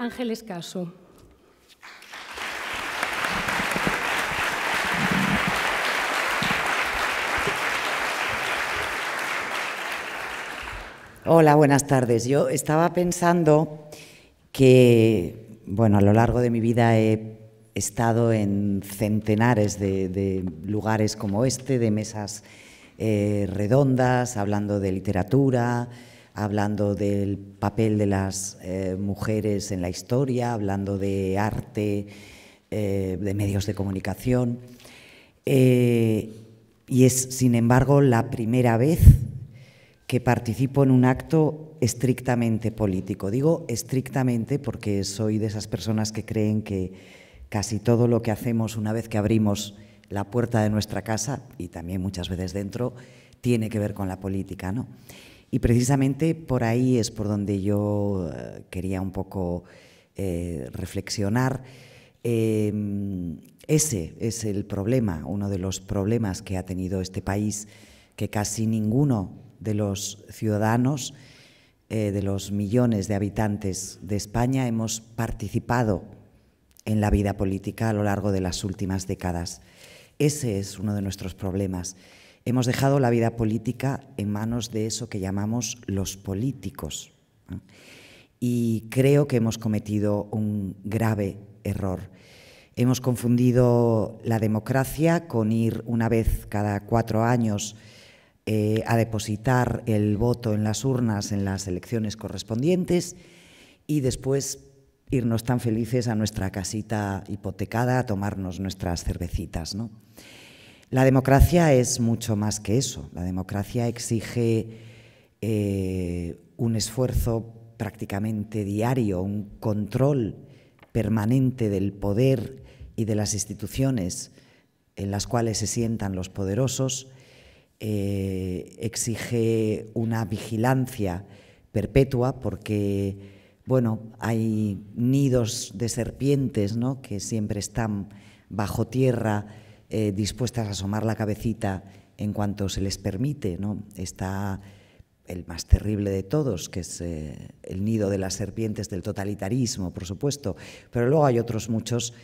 Ángeles Escaso. Hola, buenas tardes. Yo estaba pensando que, bueno, a lo largo de mi vida he estado en centenares de, lugares como este, de mesas eh, redondas, hablando de literatura, hablando del papel de las eh, mujeres en la historia, hablando de arte, eh, de medios de comunicación. Eh, y es, sin embargo, la primera vez que participo en un acto estrictamente político. Digo estrictamente porque soy de esas personas que creen que casi todo lo que hacemos una vez que abrimos la puerta de nuestra casa, y también muchas veces dentro, tiene que ver con la política. ¿no? Y precisamente por ahí es por donde yo eh, quería un poco eh, reflexionar. Em, ese es el problema, uno de los problemas que ha tenido este país, que casi ninguno de los ciudadanos, eh, de los millones de habitantes de España, hemos participado en la vida política a lo largo de las últimas décadas. Ese es uno de nuestros problemas. Hemos dejado la vida política en manos de eso que llamamos los políticos. Y creo que hemos cometido un grave error. Hemos confundido la democracia con ir una vez cada cuatro años eh, a depositar el voto en las urnas en las elecciones correspondientes y después irnos tan felices a nuestra casita hipotecada a tomarnos nuestras cervecitas. La democracia es mucho más que eso. La democracia exige eh, un esfuerzo prácticamente diario, un control permanente del poder y de las instituciones en las cuales se sientan los poderosos, eh, exige una vigilancia perpetua porque, bueno, hay nidos de serpientes ¿no? que siempre están bajo tierra eh, dispuestas a asomar la cabecita en cuanto se les permite. Está el más terrible de todos, que es eh, el nido de las serpientes del totalitarismo, por supuesto, pero luego hay otros muchos,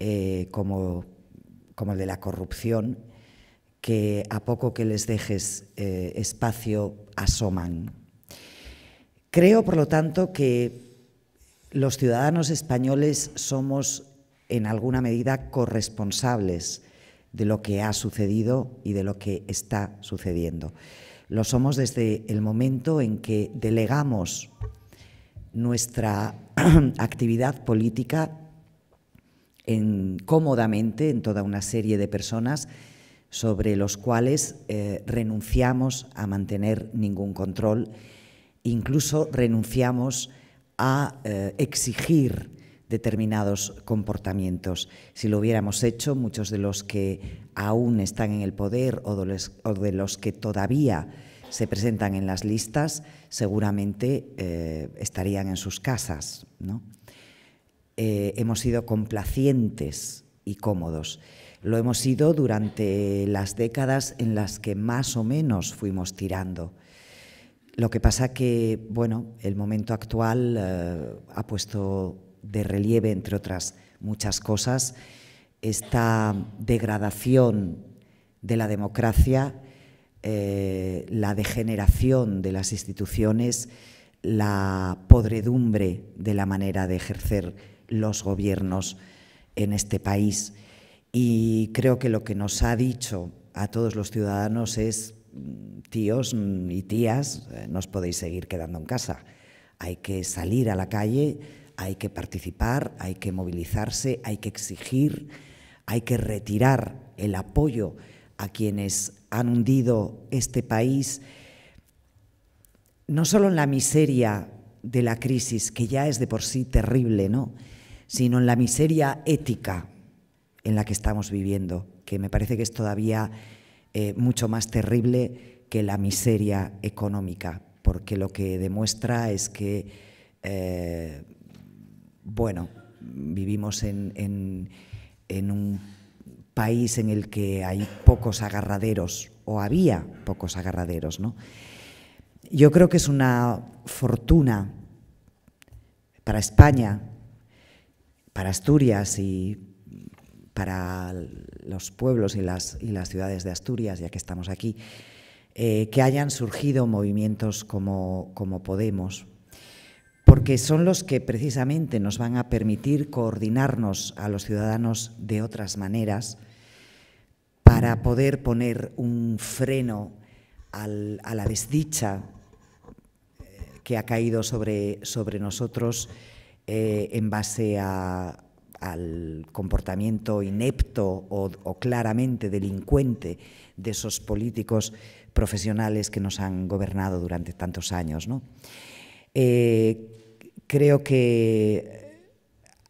eh, como, el de la corrupción, que a poco que les dejes espacio asoman. Creo, por lo tanto, que los ciudadanos españoles somos en alguna medida corresponsables de lo que ha sucedido y de lo que está sucediendo. Lo somos desde el momento en que delegamos nuestra actividad política cómodamente en toda una serie de personas sobre los cuales eh, renunciamos a mantener ningún control, incluso renunciamos a eh, exigir determinados comportamientos. Si lo hubiéramos hecho, muchos de los que aún están en el poder o de los, que todavía se presentan en las listas, seguramente eh, estarían en sus casas. Eh, hemos sido complacientes y cómodos. Lo hemos sido durante las décadas en las que más o menos fuimos tirando. Lo que pasa que, bueno, el momento actual eh, ha puesto de relieve, entre otras muchas cosas, esta degradación de la democracia, eh, la degeneración de las instituciones, la podredumbre de la manera de ejercer los gobiernos en este país. Y creo que lo que nos ha dicho a todos los ciudadanos es, tíos y tías, eh, no os podéis seguir quedando en casa, hay que salir a la calle, hay que participar, hay que movilizarse, hay que exigir, hay que retirar el apoyo a quienes han hundido este país, no solo en la miseria de la crisis, que ya es de por sí terrible, ¿no? sino en la miseria ética en la que estamos viviendo, que me parece que es todavía eh, mucho más terrible que la miseria económica, porque lo que demuestra es que eh, bueno, vivimos en, un país en el que hay pocos agarraderos, o había pocos agarraderos, Yo creo que es una fortuna para España, para Asturias y para los pueblos y las, ciudades de Asturias, ya que estamos aquí, eh, que hayan surgido movimientos como Podemos, porque son los que precisamente nos van a permitir coordinarnos a los ciudadanos de otras maneras para poder poner un freno a la desdicha eh, que ha caído sobre, sobre nosotros eh, en base al comportamiento inepto o, claramente delincuente de esos políticos profesionales que nos han gobernado durante tantos años. ¿no? Eh, creo que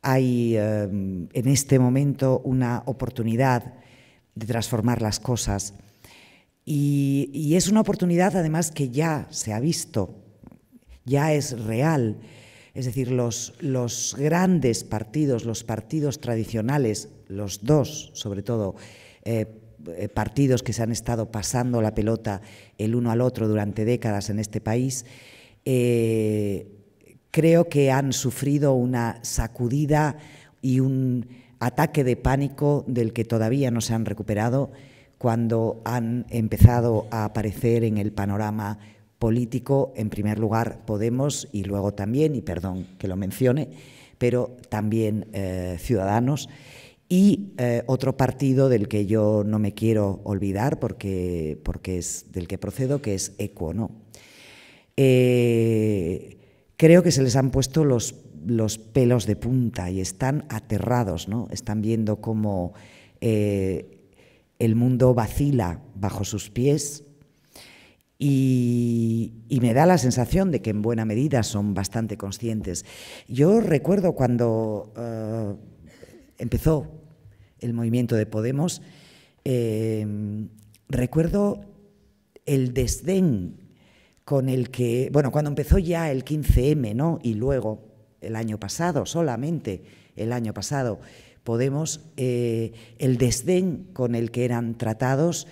hay em, en este momento una oportunidad de transformar las cosas. Y, es una oportunidad además que ya se ha visto, ya es real. Es decir, los, los grandes partidos, los partidos tradicionales, los dos sobre todo, eh, eh, partidos que se han estado pasando la pelota el uno al otro durante décadas en este país, eh, creo que han sufrido una sacudida y un ataque de pánico del que todavía no se han recuperado cuando han empezado a aparecer en el panorama político, en primer lugar Podemos y luego también, y perdón que lo mencione, pero también eh, Ciudadanos y eh, otro partido del que yo no me quiero olvidar porque, porque es del que procedo, que es ECO creo que se les han puesto los, pelos de punta y están aterrados, ¿no? Están viendo cómo eh, el mundo vacila bajo sus pies y, me da la sensación de que en buena medida son bastante conscientes. Yo recuerdo cuando eh, empezó el movimiento de Podemos, eh, recuerdo el desdén con el que, bueno, cuando empezó ya el 15M, ¿no? Y luego, el año pasado, solamente el año pasado, Podemos, eh, el desdén con el que eran tratados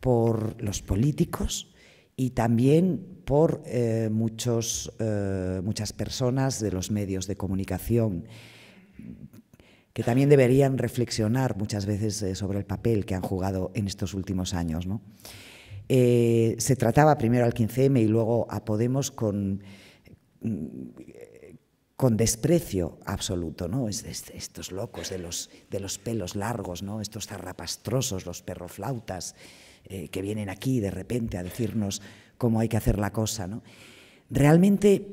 por los políticos y también por eh, muchos, eh, muchas personas de los medios de comunicación que también deberían reflexionar muchas veces sobre el papel que han jugado en estos últimos años. ¿no? Eh, se trataba primero al 15M y luego a Podemos con, mm, con desprecio absoluto, ¿no? Es, estos locos de los, de los pelos largos, ¿no? Estos zarrapastrosos, los perroflautas eh, que vienen aquí de repente a decirnos cómo hay que hacer la cosa, ¿no? Realmente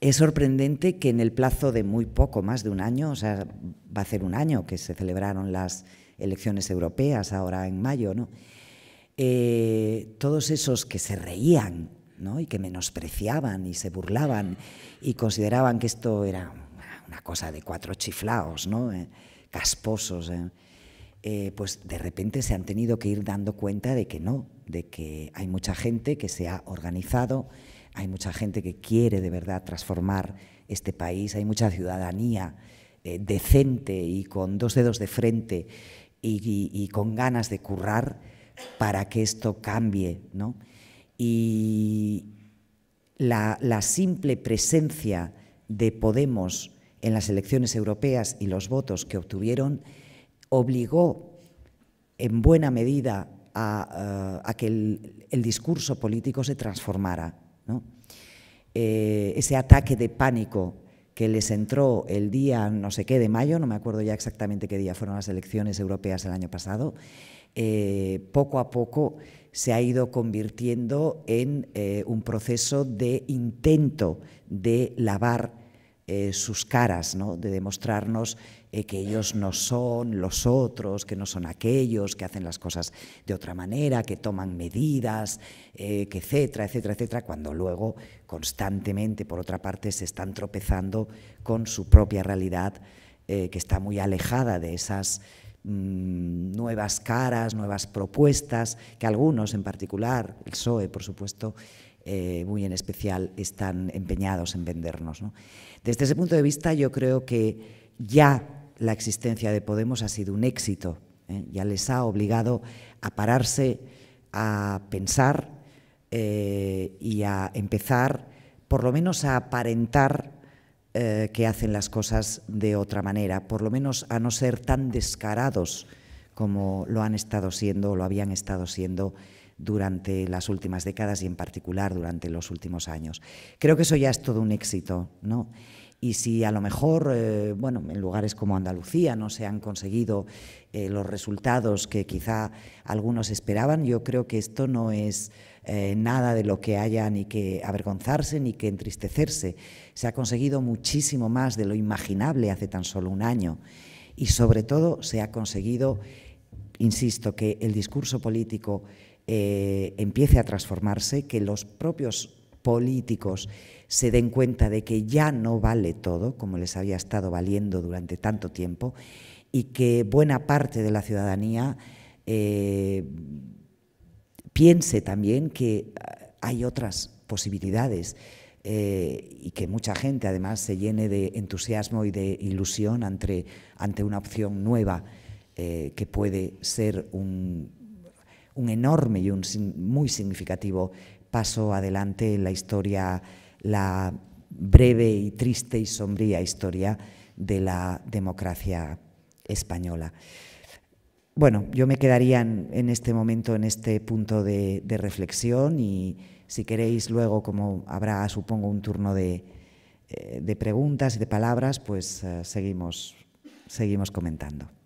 es sorprendente que en el plazo de muy poco, más de un año, o sea, va a ser un año que se celebraron las elecciones europeas ahora en mayo, ¿no? Eh, todos esos que se reían ¿no? y que menospreciaban y se burlaban y consideraban que esto era una cosa de cuatro chiflaos, ¿no? Eh, casposos, ¿eh? pues de repente se han tenido que ir dando cuenta de que no, de que hay mucha gente que se ha organizado, hay mucha gente que quiere de verdad transformar este país, hay mucha ciudadanía decente y con dos dedos de frente y con ganas de currar para que esto cambie, Y la, simple presencia de Podemos en las elecciones europeas y los votos que obtuvieron obligó en buena medida a, eh, que el, discurso político se transformara. Eh, ese ataque de pánico que les entró el día no sé qué de mayo, no me acuerdo ya exactamente qué día fueron las elecciones europeas el año pasado, eh, poco a poco se ha ido convirtiendo en eh, un proceso de intento de lavar eh, sus caras, ¿no? de demostrarnos que ellos no son los otros, que no son aquellos, que hacen las cosas de otra manera, que toman medidas, etcétera, etcétera, etcétera, cuando luego constantemente, por otra parte, se están tropezando con su propia realidad que está muy alejada de esas Mm, nuevas caras, nuevas propuestas, que algunos en particular, el PSOE por supuesto, eh, muy en especial, están empeñados en vendernos. Desde ese punto de vista yo creo que ya la existencia de Podemos ha sido un éxito, ¿eh? ya les ha obligado a pararse, a pensar eh, y a empezar por lo menos a aparentar eh, que hacen las cosas de otra manera, por lo menos a no ser tan descarados como lo han estado siendo o lo habían estado siendo durante las últimas décadas y en particular durante los últimos años. Creo que eso ya es todo un éxito, ¿no? Y si a lo mejor, eh, bueno, en lugares como Andalucía no se han conseguido eh, los resultados que quizá algunos esperaban, yo creo que esto no es eh, nada de lo que haya ni que avergonzarse ni que entristecerse. Se ha conseguido muchísimo más de lo imaginable hace tan solo un año. Y sobre todo se ha conseguido, insisto, que el discurso político empiece a transformarse, que los propios políticos se den cuenta de que ya no vale todo, como les había estado valiendo durante tanto tiempo, y que buena parte de la ciudadanía eh, piense también que hay otras posibilidades eh, y que mucha gente además se llene de entusiasmo y de ilusión ante, ante una opción nueva eh, que puede ser un, enorme y un muy significativo paso adelante en la historia, la breve y triste y sombría historia de la democracia española. Bueno, yo me quedaría en, este momento, en este punto de, reflexión y si queréis luego, como habrá, supongo, un turno de, eh, preguntas y de palabras, pues eh, seguimos comentando.